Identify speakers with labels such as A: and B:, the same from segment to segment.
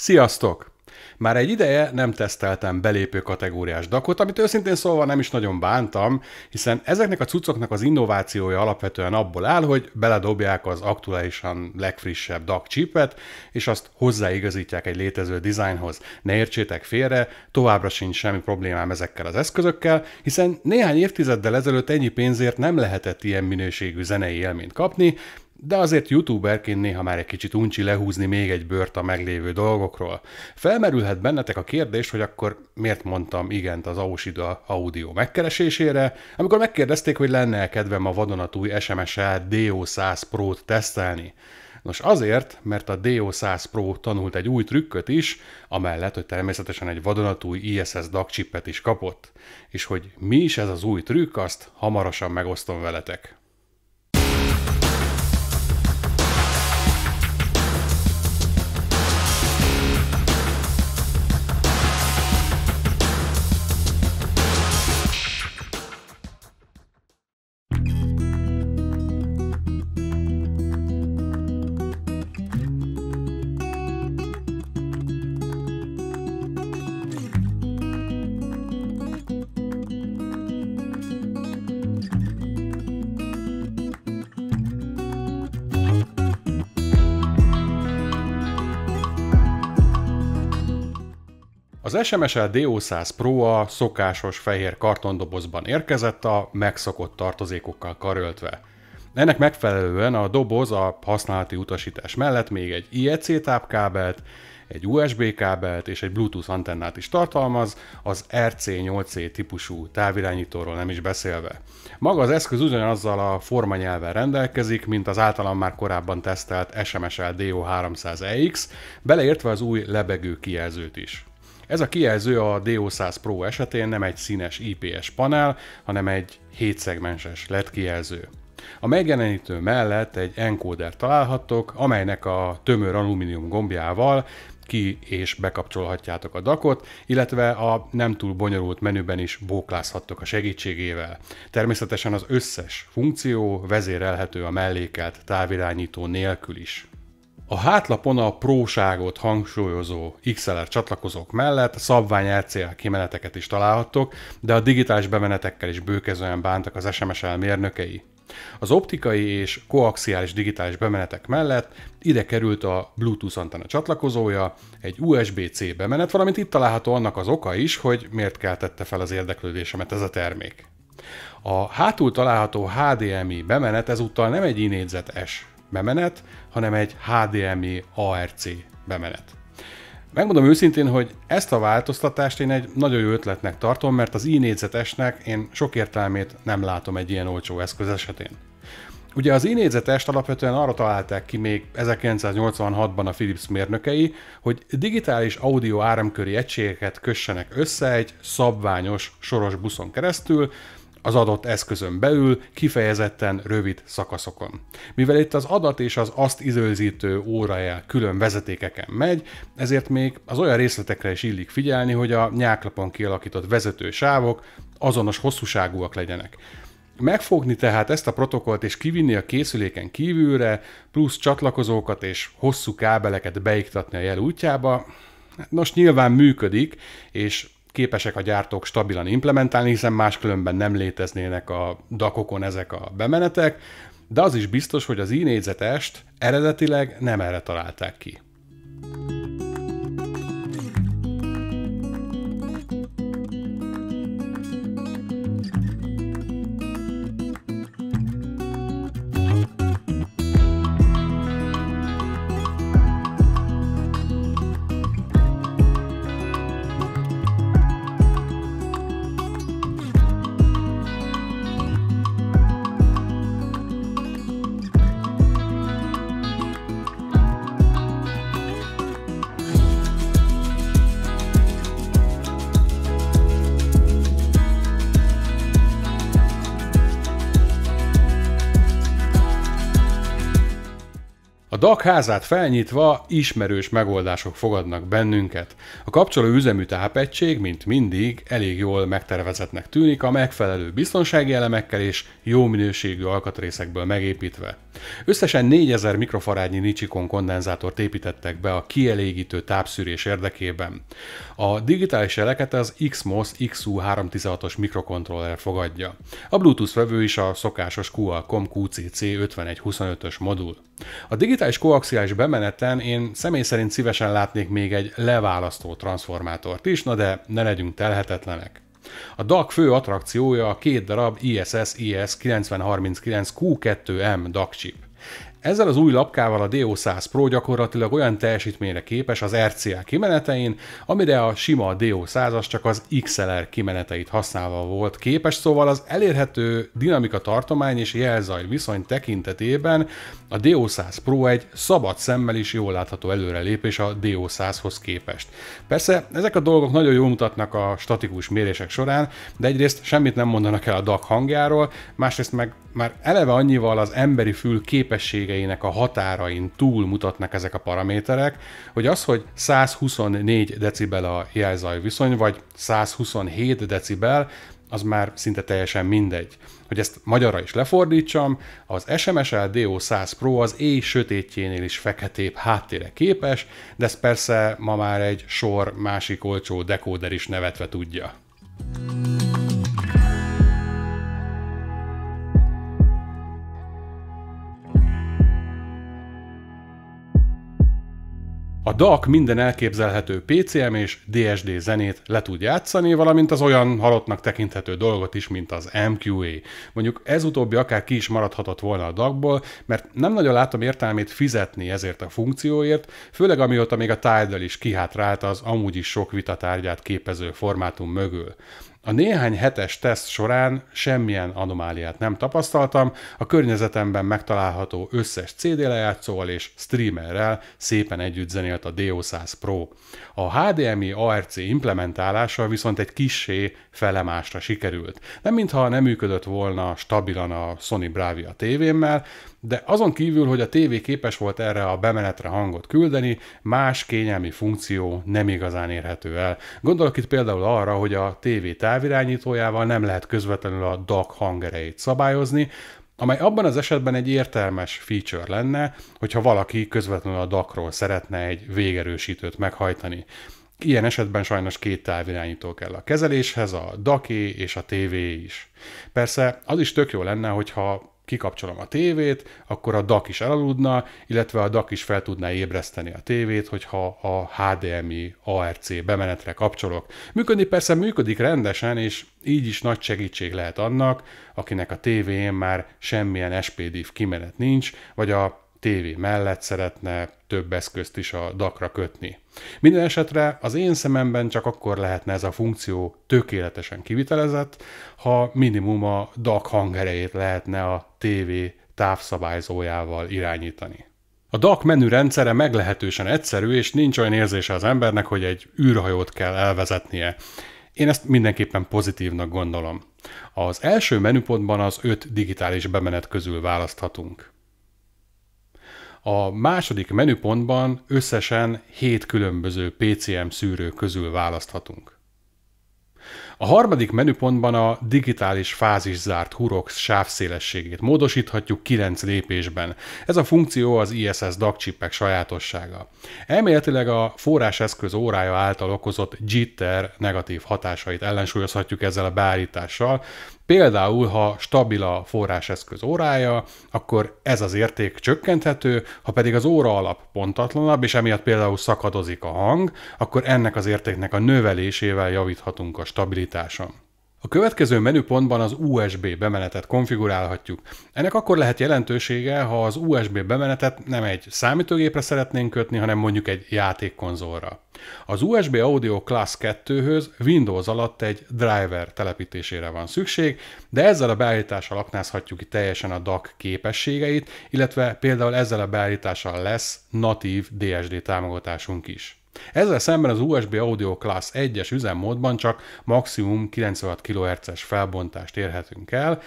A: Sziasztok! Már egy ideje nem teszteltem belépő kategóriás dakot, amit őszintén szólva nem is nagyon bántam, hiszen ezeknek a cuccoknak az innovációja alapvetően abból áll, hogy beledobják az aktuálisan legfrissebb DAC chipet, és azt hozzáigazítják egy létező dizájnhoz. Ne értsétek félre, továbbra sincs semmi problémám ezekkel az eszközökkel, hiszen néhány évtizeddel ezelőtt ennyi pénzért nem lehetett ilyen minőségű zenei élményt kapni, de azért youtuberként néha már egy kicsit uncsi lehúzni még egy bört a meglévő dolgokról. Felmerülhet bennetek a kérdés, hogy akkor miért mondtam igent az Ausida Audio megkeresésére, amikor megkérdezték, hogy lenne kedvem a vadonatúj SMS-e DO100 Pro-t tesztelni. Nos azért, mert a DO100 Pro tanult egy új trükköt is, amellett, hogy természetesen egy vadonatúj ISS DAC chipet is kapott. És hogy mi is ez az új trükk, azt hamarosan megosztom veletek. Az SMSL d DO100 Pro a szokásos fehér kartondobozban érkezett a megszokott tartozékokkal karöltve. Ennek megfelelően a doboz a használati utasítás mellett még egy IEC tápkábelt, egy USB kábelt és egy Bluetooth antennát is tartalmaz, az RC8C típusú távirányítóról nem is beszélve. Maga az eszköz ugyanazzal a formanyelven rendelkezik, mint az általam már korábban tesztelt SMSL DO300EX, beleértve az új lebegő kijelzőt is. Ez a kijelző a DO100 Pro esetén nem egy színes IPS panel, hanem egy 7-szegmenses LED kijelző. A megjelenítő mellett egy encoder találhattok, amelynek a tömör alumínium gombjával ki és bekapcsolhatjátok a dakot, illetve a nem túl bonyolult menüben is bóklázhattok a segítségével. Természetesen az összes funkció vezérelhető a mellékelt távirányító nélkül is. A hátlapon a próságot hangsúlyozó XLR csatlakozók mellett szabvány RCA kimeneteket is találhattok, de a digitális bemenetekkel is bőkezően bántak az SMS elmérnökei. Az optikai és koaxiális digitális bemenetek mellett ide került a Bluetooth antenna csatlakozója, egy USB-C bemenet, valamint itt található annak az oka is, hogy miért keltette fel az érdeklődésemet ez a termék. A hátul található HDMI bemenet ezúttal nem egy i S bemenet, hanem egy HDMI ARC bemenet. Megmondom őszintén, hogy ezt a változtatást én egy nagyon jó ötletnek tartom, mert az i négyzetesnek én sok értelmét nem látom egy ilyen olcsó eszköz esetén. Ugye az i négyzetest alapvetően arra találták ki még 1986-ban a Philips mérnökei, hogy digitális audio áramköri egységeket kössenek össze egy szabványos soros buszon keresztül, az adott eszközön belül, kifejezetten rövid szakaszokon. Mivel itt az adat és az azt időzítő órajel külön vezetékeken megy, ezért még az olyan részletekre is illik figyelni, hogy a nyáklapon kialakított vezető sávok azonos hosszúságúak legyenek. Megfogni tehát ezt a protokollt és kivinni a készüléken kívülre, plusz csatlakozókat és hosszú kábeleket beiktatni a jel útjába, hát Nos, nyilván működik, és képesek a gyártók stabilan implementálni, hiszen máskülönben nem léteznének a dakokon ezek a bemenetek, de az is biztos, hogy az i négyzetest eredetileg nem erre találták ki. A DAC házát felnyitva ismerős megoldások fogadnak bennünket. A kapcsoló üzemű tápegység, mint mindig, elég jól megtervezetnek tűnik a megfelelő biztonsági elemekkel és jó minőségű alkatrészekből megépítve. Összesen 4000 mikrofarádnyi nicsikon kondenzátort építettek be a kielégítő tápszűrés érdekében. A digitális eleket az XMOS XU316-os mikrokontroller fogadja. A Bluetooth vevő is a szokásos Qualcomm QCC 5125-ös modul. A digitális digitális koaxiális bemeneten én személy szerint szívesen látnék még egy leválasztó transformátort is, na de ne legyünk telhetetlenek. A DAC fő attrakciója a két darab ISS-IS 9039 Q2M DAC chip. Ezzel az új lapkával a DO100 Pro gyakorlatilag olyan teljesítményre képes az RCA kimenetein, amire a sima DO100-as csak az XLR kimeneteit használva volt képes, szóval az elérhető dinamika tartomány és jelzaj viszony tekintetében a DO100 Pro egy szabad szemmel is jól látható előrelépés a DO100-hoz képest. Persze ezek a dolgok nagyon jól mutatnak a statikus mérések során, de egyrészt semmit nem mondanak el a DAC hangjáról, másrészt meg már eleve annyival az emberi fül képesség képességeinek a határain túl mutatnak ezek a paraméterek, hogy az, hogy 124 decibel a jelzaj viszony, vagy 127 decibel, az már szinte teljesen mindegy. Hogy ezt magyarra is lefordítsam, az SMSL DO100 Pro az éj sötétjénél is feketébb háttére képes, de ezt persze ma már egy sor másik olcsó dekóder is nevetve tudja. Mm. A DAC minden elképzelhető PCM és DSD zenét le tud játszani, valamint az olyan halottnak tekinthető dolgot is, mint az MQA. Mondjuk ez utóbbi akár ki is maradhatott volna a DAC-ból, mert nem nagyon látom értelmét fizetni ezért a funkcióért, főleg amióta még a Tidal is kihátrált az amúgy is sok vitatárgyát képező formátum mögül. A néhány hetes teszt során semmilyen anomáliát nem tapasztaltam, a környezetemben megtalálható összes CD lejátszóval és streamerrel szépen együtt zenélt a DO100 Pro. A HDMI ARC implementálása viszont egy kissé felemásra sikerült. Nem mintha nem működött volna stabilan a Sony Bravia tévémmel, de azon kívül, hogy a TV képes volt erre a bemenetre hangot küldeni, más kényelmi funkció nem igazán érhető el. Gondolok itt például arra, hogy a TV távirányítójával nem lehet közvetlenül a DAC hangerejét szabályozni, amely abban az esetben egy értelmes feature lenne, hogyha valaki közvetlenül a DAC-ról szeretne egy végerősítőt meghajtani. Ilyen esetben sajnos két távirányító kell a kezeléshez, a DAC és a TV is. Persze az is tök jó lenne, hogyha kikapcsolom a tévét, akkor a DAC is elaludna, illetve a DAC is fel tudná ébreszteni a tévét, hogyha a HDMI ARC bemenetre kapcsolok. Működni persze működik rendesen, és így is nagy segítség lehet annak, akinek a tévén már semmilyen SPDIF kimenet nincs, vagy a tévé mellett szeretne több eszközt is a dakra kötni. Minden esetre az én szememben csak akkor lehetne ez a funkció tökéletesen kivitelezett, ha minimum a DAC hangerejét lehetne a TV távszabályzójával irányítani. A DAC menü rendszere meglehetősen egyszerű, és nincs olyan érzése az embernek, hogy egy űrhajót kell elvezetnie. Én ezt mindenképpen pozitívnak gondolom. Az első menüpontban az öt digitális bemenet közül választhatunk. A második menüpontban összesen 7 különböző PCM szűrő közül választhatunk. A harmadik menüpontban a digitális fázis-zárt Hurox sávszélességét módosíthatjuk 9 lépésben. Ez a funkció az ISS DAC chipek sajátossága. Elméletileg a forráseszköz órája által okozott jitter negatív hatásait ellensúlyozhatjuk ezzel a beállítással, Például, ha stabil a forráseszköz órája, akkor ez az érték csökkenthető, ha pedig az óra alap pontatlanabb, és emiatt például szakadozik a hang, akkor ennek az értéknek a növelésével javíthatunk a stabilitáson. A következő menüpontban az USB bemenetet konfigurálhatjuk. Ennek akkor lehet jelentősége, ha az USB bemenetet nem egy számítógépre szeretnénk kötni, hanem mondjuk egy játékkonzolra. Az USB Audio Class 2-höz Windows alatt egy driver telepítésére van szükség, de ezzel a beállítással aknázhatjuk ki teljesen a DAC képességeit, illetve például ezzel a beállítással lesz natív DSD támogatásunk is. Ezzel szemben az USB Audio Class 1-es üzemmódban csak maximum 96 kHz-es felbontást érhetünk el,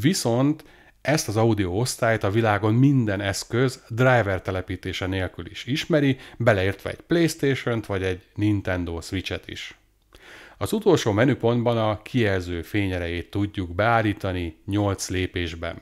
A: viszont ezt az audio osztályt a világon minden eszköz driver telepítése nélkül is ismeri, beleértve egy Playstation-t vagy egy Nintendo Switch-et is. Az utolsó menüpontban a kijelző fényerejét tudjuk beállítani 8 lépésben.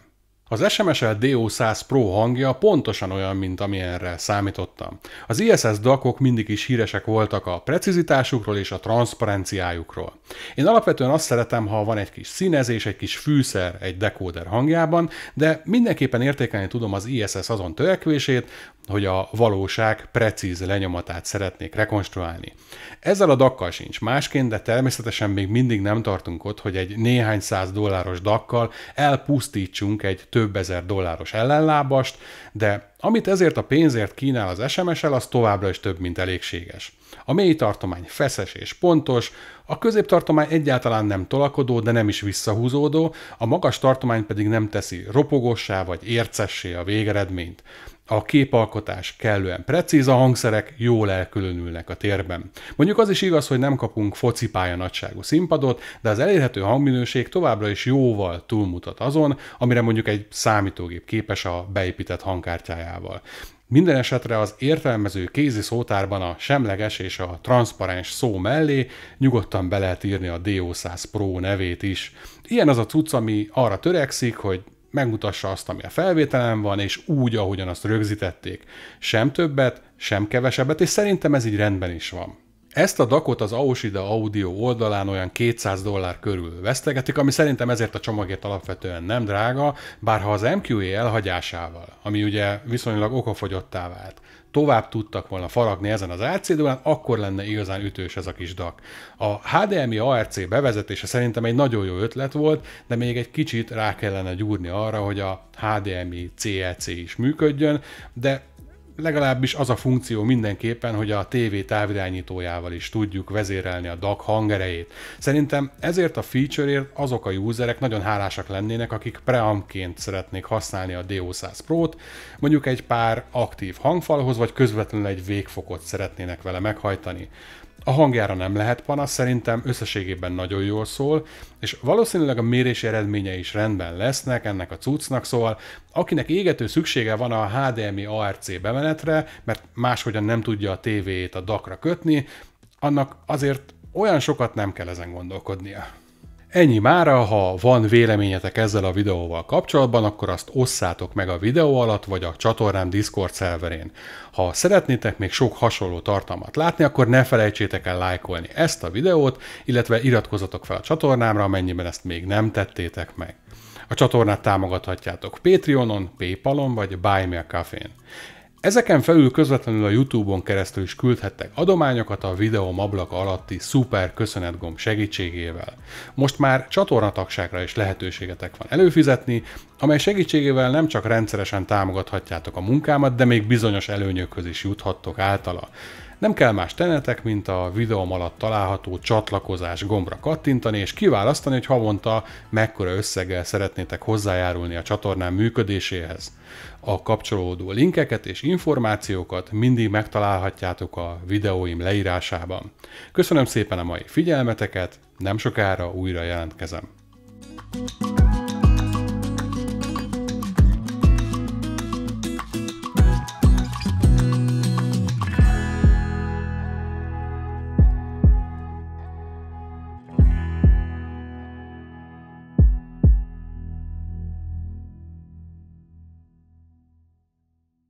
A: Az SMSL DO100 Pro hangja pontosan olyan, mint amilyenre számítottam. Az ISS dakok mindig is híresek voltak a precizitásukról és a transzparenciájukról. Én alapvetően azt szeretem, ha van egy kis színezés, egy kis fűszer egy dekóder hangjában, de mindenképpen értékelni tudom az ISS azon törekvését, hogy a valóság precíz lenyomatát szeretnék rekonstruálni. Ezzel a dakkal sincs másként, de természetesen még mindig nem tartunk ott, hogy egy néhány száz dolláros dakkal elpusztítsunk egy több több ezer dolláros ellenlábast, de amit ezért a pénzért kínál az SMS-el, az továbbra is több, mint elégséges. A mély tartomány feszes és pontos, a középtartomány egyáltalán nem tolakodó, de nem is visszahúzódó, a magas tartomány pedig nem teszi ropogossá vagy ércessé a végeredményt. A képalkotás kellően precíz, a hangszerek jól elkülönülnek a térben. Mondjuk az is igaz, hogy nem kapunk focipálya nagyságú színpadot, de az elérhető hangminőség továbbra is jóval túlmutat azon, amire mondjuk egy számítógép képes a beépített hangkártyájával. Minden esetre az értelmező kézi szótárban a semleges és a transzparens szó mellé nyugodtan be lehet írni a DO100 Pro nevét is. Ilyen az a cucc, ami arra törekszik, hogy megmutassa azt, ami a felvételen van, és úgy, ahogyan azt rögzítették. Sem többet, sem kevesebbet, és szerintem ez így rendben is van. Ezt a dakot az Aosida Audio oldalán olyan 200 dollár körül vesztegetik, ami szerintem ezért a csomagért alapvetően nem drága, bár ha az MQA elhagyásával, ami ugye viszonylag okafogyottá vált, tovább tudtak volna faragni ezen az RC-dulán, akkor lenne igazán ütős ez a kis dak. A HDMI ARC bevezetése szerintem egy nagyon jó ötlet volt, de még egy kicsit rá kellene gyúrni arra, hogy a HDMI CLC e is működjön, de legalábbis az a funkció mindenképpen, hogy a TV távirányítójával is tudjuk vezérelni a DAC hangerejét. Szerintem ezért a featureért azok a userek nagyon hálásak lennének, akik preamként szeretnék használni a DO100 Pro-t, mondjuk egy pár aktív hangfalhoz, vagy közvetlenül egy végfokot szeretnének vele meghajtani. A hangjára nem lehet panasz, szerintem összességében nagyon jól szól, és valószínűleg a mérés eredménye is rendben lesznek ennek a cuccnak, szóval akinek égető szüksége van a HDMI ARC bemenetre, mert máshogyan nem tudja a tévét a DAC-ra kötni, annak azért olyan sokat nem kell ezen gondolkodnia. Ennyi mára, ha van véleményetek ezzel a videóval kapcsolatban, akkor azt osszátok meg a videó alatt, vagy a csatornám Discord szerverén. Ha szeretnétek még sok hasonló tartalmat látni, akkor ne felejtsétek el lájkolni ezt a videót, illetve iratkozatok fel a csatornámra, amennyiben ezt még nem tettétek meg. A csatornát támogathatjátok Patreonon, Paypalon vagy Buy Me a Café-n. Ezeken felül közvetlenül a YouTube-on keresztül is küldhettek adományokat a videóm ablaka alatti szuper köszönetgomb segítségével. Most már csatornatagságra is lehetőségetek van előfizetni, amely segítségével nem csak rendszeresen támogathatjátok a munkámat, de még bizonyos előnyökhöz is juthattok általa. Nem kell más tennetek, mint a videóm alatt található csatlakozás gombra kattintani, és kiválasztani, hogy havonta mekkora összeggel szeretnétek hozzájárulni a csatornám működéséhez. A kapcsolódó linkeket és információkat mindig megtalálhatjátok a videóim leírásában. Köszönöm szépen a mai figyelmeteket, nem sokára újra jelentkezem. thank you